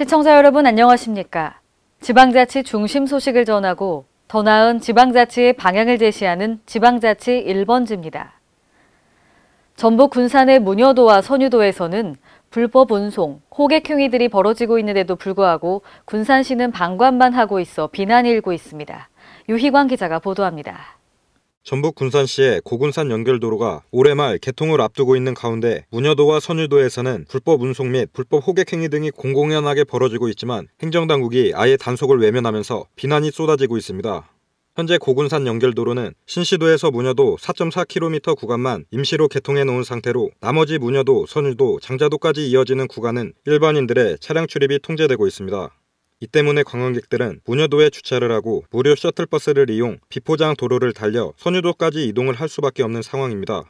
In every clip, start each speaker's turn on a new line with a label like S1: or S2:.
S1: 시청자 여러분 안녕하십니까? 지방자치 중심 소식을 전하고 더 나은 지방자치의 방향을 제시하는 지방자치 1번지입니다. 전북 군산의 무녀도와 선유도에서는 불법 운송, 호객행위들이 벌어지고 있는데도 불구하고 군산시는 방관만 하고 있어 비난이 일고 있습니다. 유희광 기자가 보도합니다.
S2: 전북 군산시의 고군산 연결도로가 올해 말 개통을 앞두고 있는 가운데 문여도와 선유도에서는 불법 운송 및 불법 호객행위 등이 공공연하게 벌어지고 있지만 행정당국이 아예 단속을 외면하면서 비난이 쏟아지고 있습니다. 현재 고군산 연결도로는 신시도에서 문여도 4.4km 구간만 임시로 개통해 놓은 상태로 나머지 문여도, 선유도, 장자도까지 이어지는 구간은 일반인들의 차량 출입이 통제되고 있습니다. 이 때문에 관광객들은 무녀도에 주차를 하고 무료 셔틀버스를 이용 비포장 도로를 달려 선유도까지 이동을 할 수밖에 없는 상황입니다.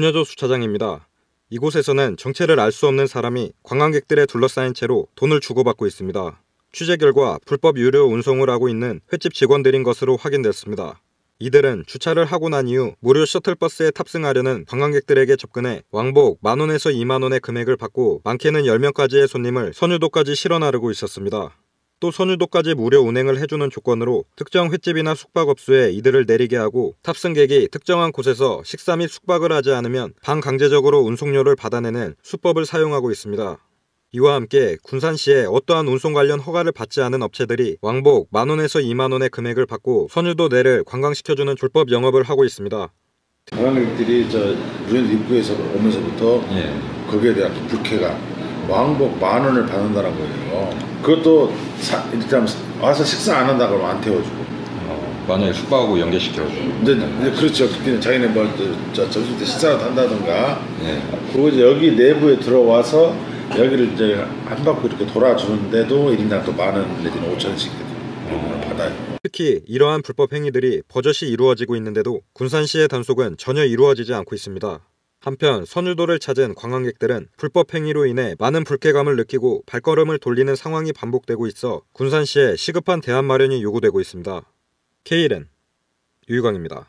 S2: 무녀도 주차장입니다. 이곳에서는 정체를 알 수 없는 사람이 관광객들에 둘러싸인 채로 돈을 주고받고 있습니다. 취재 결과 불법 유료 운송을 하고 있는 횟집 직원들인 것으로 확인됐습니다. 이들은 주차를 하고 난 이후 무료 셔틀버스에 탑승하려는 관광객들에게 접근해 왕복 만원에서 2만원의 금액을 받고 많게는 10명까지의 손님을 선유도까지 실어나르고 있었습니다. 또 선유도까지 무료 운행을 해주는 조건으로 특정 횟집이나 숙박업소에 이들을 내리게 하고 탑승객이 특정한 곳에서 식사 및 숙박을 하지 않으면 반강제적으로 운송료를 받아내는 수법을 사용하고 있습니다. 이와 함께 군산시에 어떠한 운송 관련 허가를 받지 않은 업체들이 왕복 만원에서 2만원의 금액을 받고 선유도 내를 관광시켜주는 졸법 영업을 하고 있습니다. 관광객들이
S1: 유엔 입구에서 오면서부터 예. 거기에 대한 불쾌감 왕복 만원을
S2: 받는다는 거예요. 그것도 사, 일단 와서 식사 안 한다 그러면 안 태워주고. 어, 만약에 숙박하고 연계시켜주고. 근데, 그렇죠. 그때는 자기네 뭐 점심 때 식사를 한다던가. 네. 예. 그리고 이제 여기 내부에 들어와서 여기를 이제 한 바퀴 이렇게 돌아주는데도 1인당 또만원 내지는 5천 씩 특히 이러한 불법 행위들이 버젓이 이루어지고 있는데도 군산시의 단속은 전혀 이루어지지 않고 있습니다. 한편 선유도를 찾은 관광객들은 불법 행위로 인해 많은 불쾌감을 느끼고 발걸음을 돌리는 상황이 반복되고 있어 군산시에 시급한 대안 마련이 요구되고 있습니다. 케일은 유희광입니다.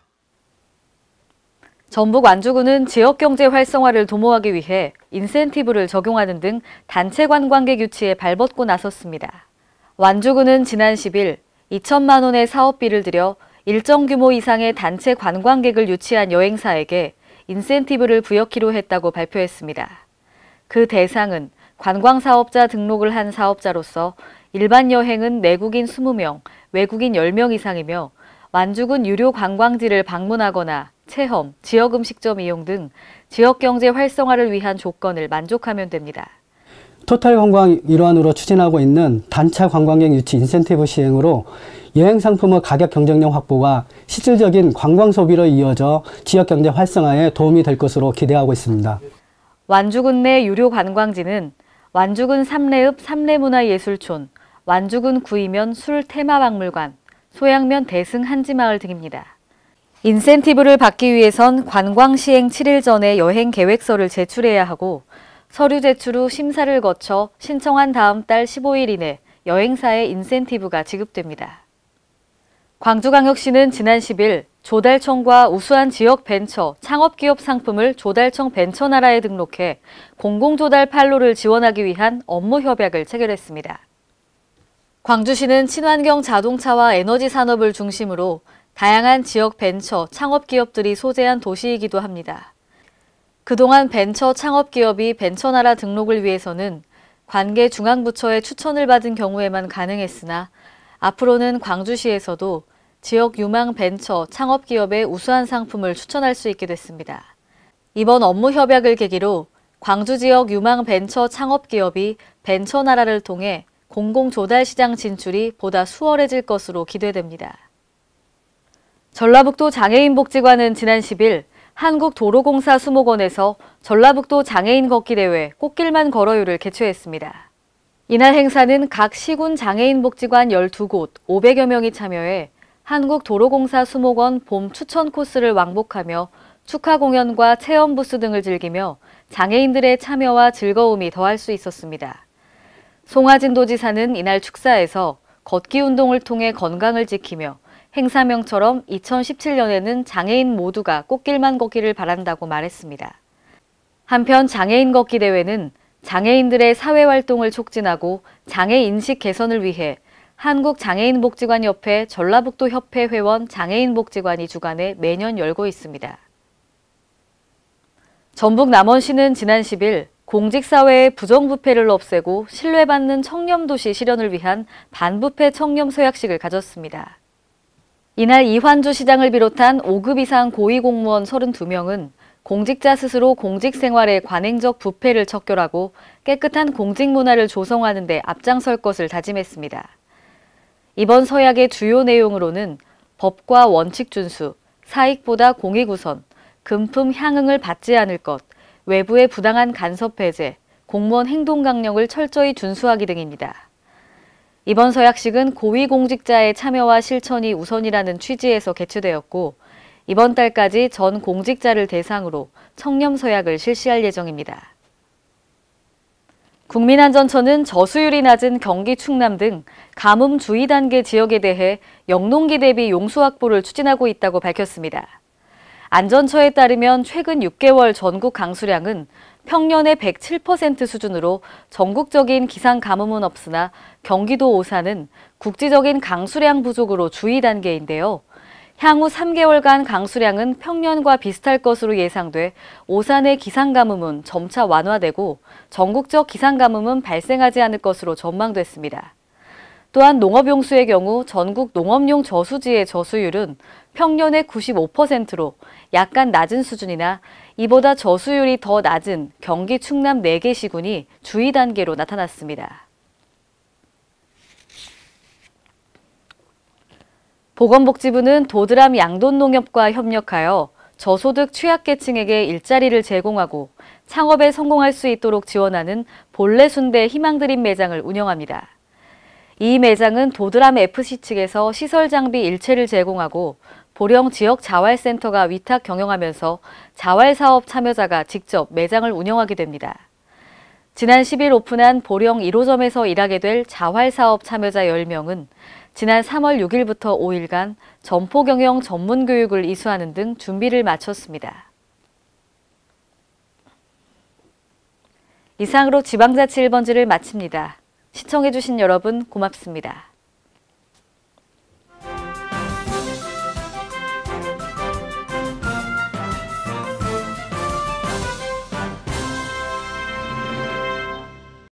S1: 전북 완주군은 지역 경제 활성화를 도모하기 위해 인센티브를 적용하는 등 단체 관광객 유치에 발벗고 나섰습니다. 완주군은 지난 10일 2천만 원의 사업비를 들여 일정 규모 이상의 단체 관광객을 유치한 여행사에게 인센티브를 부여키로 했다고 발표했습니다. 그 대상은 관광사업자 등록을 한 사업자로서 일반 여행은 내국인 20명, 외국인 10명 이상이며 완주군 유료 관광지를 방문하거나 체험, 지역 음식점 이용 등 지역 경제 활성화를 위한 조건을 만족하면 됩니다. 토탈 관광 일환으로 추진하고 있는 단차 관광객 유치 인센티브 시행으로 여행 상품의 가격 경쟁력 확보가 실질적인 관광 소비로 이어져 지역 경제 활성화에 도움이 될 것으로 기대하고 있습니다. 완주군 내 유료 관광지는 완주군 삼례읍 삼례문화예술촌, 완주군 구이면 술 테마박물관, 소양면 대승 한지마을 등입니다. 인센티브를 받기 위해선 관광 시행 7일 전에 여행 계획서를 제출해야 하고 서류 제출 후 심사를 거쳐 신청한 다음 달 15일 이내 여행사의 인센티브가 지급됩니다. 광주광역시는 지난 10일 조달청과 우수한 지역 벤처, 창업기업 상품을 조달청 벤처나라에 등록해 공공조달 판로를 지원하기 위한 업무 협약을 체결했습니다. 광주시는 친환경 자동차와 에너지 산업을 중심으로 다양한 지역 벤처, 창업기업들이 소재한 도시이기도 합니다. 그동안 벤처 창업기업이 벤처나라 등록을 위해서는 관계 중앙부처의 추천을 받은 경우에만 가능했으나 앞으로는 광주시에서도 지역 유망 벤처 창업기업의 우수한 상품을 추천할 수 있게 됐습니다. 이번 업무 협약을 계기로 광주 지역 유망 벤처 창업기업이 벤처나라를 통해 공공조달시장 진출이 보다 수월해질 것으로 기대됩니다. 전라북도 장애인복지관은 지난 10일 한국도로공사 수목원에서 전라북도 장애인 걷기 대회 꽃길만 걸어요를 개최했습니다. 이날 행사는 각 시군 장애인복지관 12곳 500여 명이 참여해 한국도로공사 수목원 봄 추천 코스를 왕복하며 축하 공연과 체험 부스 등을 즐기며 장애인들의 참여와 즐거움이 더할 수 있었습니다. 송하진 도지사는 이날 축사에서 걷기 운동을 통해 건강을 지키며 행사명처럼 2017년에는 장애인 모두가 꽃길만 걷기를 바란다고 말했습니다. 한편 장애인 걷기 대회는 장애인들의 사회활동을 촉진하고 장애인식 개선을 위해 한국장애인복지관협회 전라북도협회 회원 장애인복지관이 주관해 매년 열고 있습니다. 전북 남원시는 지난 10일 공직사회의 부정부패를 없애고 신뢰받는 청렴도시 실현을 위한 반부패 청렴 서약식을 가졌습니다. 이날 이환주 시장을 비롯한 5급 이상 고위공무원 32명은 공직자 스스로 공직 생활의 관행적 부패를 척결하고 깨끗한 공직 문화를 조성하는 데 앞장설 것을 다짐했습니다. 이번 서약의 주요 내용으로는 법과 원칙 준수, 사익보다 공익 우선, 금품 향응을 받지 않을 것, 외부의 부당한 간섭 배제, 공무원 행동 강령을 철저히 준수하기 등입니다. 이번 서약식은 고위공직자의 참여와 실천이 우선이라는 취지에서 개최되었고 이번 달까지 전 공직자를 대상으로 청렴 서약을 실시할 예정입니다. 국민안전처는 저수율이 낮은 경기 충남 등 가뭄 주의 단계 지역에 대해 영농기 대비 용수 확보를 추진하고 있다고 밝혔습니다. 안전처에 따르면 최근 6개월 전국 강수량은 평년의 107% 수준으로 전국적인 기상 가뭄은 없으나 경기도 오산은 국지적인 강수량 부족으로 주의 단계인데요. 향후 3개월간 강수량은 평년과 비슷할 것으로 예상돼 오산의 기상가뭄은 점차 완화되고 전국적 기상가뭄은 발생하지 않을 것으로 전망됐습니다. 또한 농업용수의 경우 전국 농업용 저수지의 저수율은 평년의 95%로 약간 낮은 수준이나 이보다 저수율이 더 낮은 경기 충남 4개 시군이 주의 단계로 나타났습니다. 보건복지부는 도드람 양돈농협과 협력하여 저소득 취약계층에게 일자리를 제공하고 창업에 성공할 수 있도록 지원하는 본래순대 희망드림 매장을 운영합니다. 이 매장은 도드람 FC 측에서 시설 장비 일체를 제공하고 보령 지역 자활센터가 위탁 경영하면서 자활사업 참여자가 직접 매장을 운영하게 됩니다. 지난 10일 오픈한 보령 1호점에서 일하게 될 자활사업 참여자 10명은 지난 3월 6일부터 5일간 점포 경영 전문 교육을 이수하는 등 준비를 마쳤습니다. 이상으로 지방자치 1번지를 마칩니다. 시청해주신 여러분 고맙습니다.